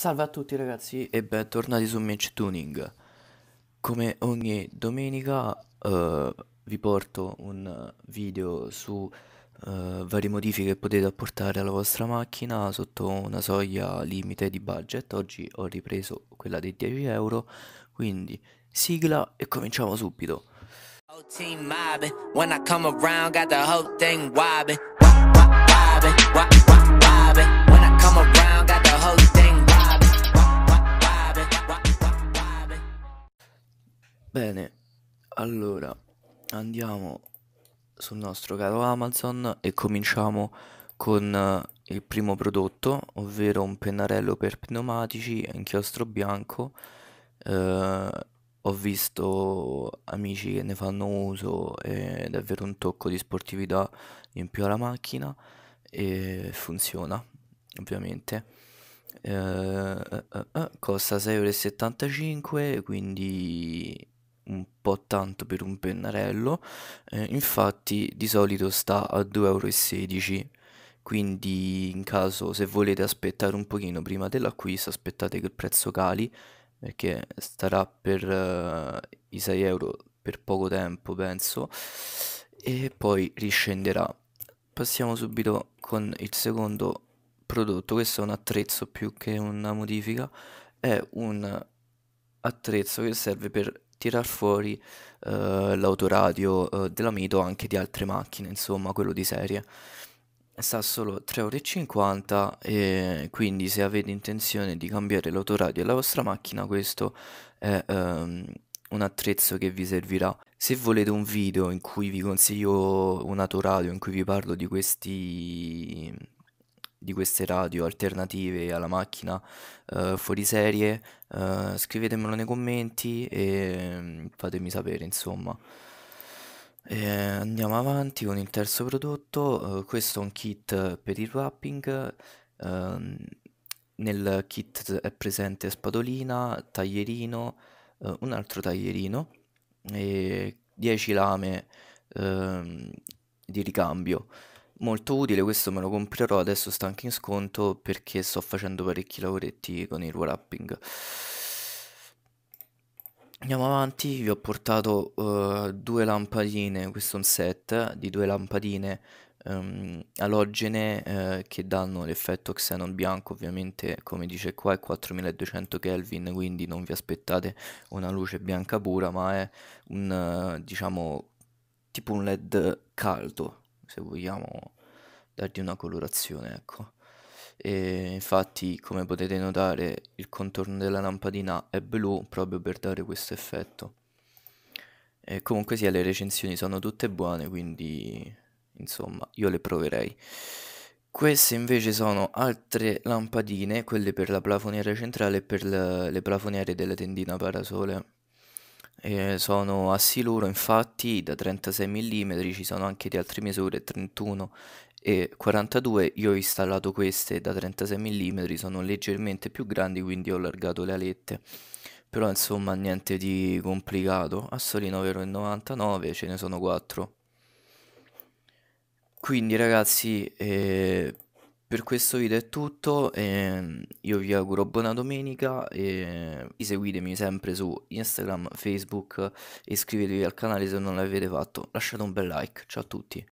Salve a tutti ragazzi e bentornati su Match Tuning Come ogni domenica uh, vi porto un video su uh, varie modifiche che potete apportare alla vostra macchina sotto una soglia limite di budget Oggi ho ripreso quella dei 10 euro quindi sigla e cominciamo subito Team mobbing, when I come around got the whole thing wobbing, wobbing, wobbing, wobbing. Bene, allora andiamo sul nostro caro Amazon e cominciamo con eh, il primo prodotto, ovvero un pennarello per pneumatici inchiostro bianco. Eh, ho visto amici che ne fanno uso ed è davvero un tocco di sportività in più alla macchina e funziona, ovviamente. Eh, eh, eh, eh costa 6,75 quindi po' tanto per un pennarello, eh, infatti di solito sta a 2,16€, quindi in caso se volete aspettare un pochino prima dell'acquisto aspettate che il prezzo cali, perché starà per uh, i 6€ per poco tempo penso, e poi riscenderà. Passiamo subito con il secondo prodotto, questo è un attrezzo più che una modifica, è un attrezzo che serve per tirar fuori eh, l'autoradio eh, Mito anche di altre macchine, insomma, quello di serie. Sta solo 3,50€ e quindi se avete intenzione di cambiare l'autoradio della vostra macchina questo è ehm, un attrezzo che vi servirà. Se volete un video in cui vi consiglio un autoradio, in cui vi parlo di questi di queste radio alternative alla macchina eh, fuori serie, eh, scrivetemelo nei commenti e mm, fatemi sapere insomma. E andiamo avanti con il terzo prodotto, uh, questo è un kit per il wrapping, uh, nel kit è presente spadolina, taglierino, uh, un altro taglierino e 10 lame ehm, di ricambio. Molto utile, questo me lo comprerò, adesso sta anche in sconto perché sto facendo parecchi lavoretti con il wrapping. Andiamo avanti, vi ho portato uh, due lampadine, questo è un set di due lampadine um, alogene uh, che danno l'effetto xenon bianco, ovviamente come dice qua è 4200 Kelvin, quindi non vi aspettate una luce bianca pura, ma è un, uh, diciamo, tipo un led caldo, se vogliamo dargli una colorazione, ecco. E infatti, come potete notare, il contorno della lampadina è blu proprio per dare questo effetto. E comunque sia, le recensioni sono tutte buone, quindi insomma, io le proverei. Queste invece sono altre lampadine, quelle per la plafoniera centrale e per le, le plafoniere della tendina parasole. Eh, sono a siluro, infatti, da 36 mm, ci sono anche di altre misure, 31 e 42. Io ho installato queste da 36 mm, sono leggermente più grandi, quindi ho allargato le alette. Però insomma niente di complicato, a soli 9,99 ce ne sono 4. Quindi ragazzi, eh, per questo video è tutto, ehm, io vi auguro buona domenica e seguitemi sempre su Instagram, Facebook, e iscrivetevi al canale se non l'avete fatto, lasciate un bel like, ciao a tutti.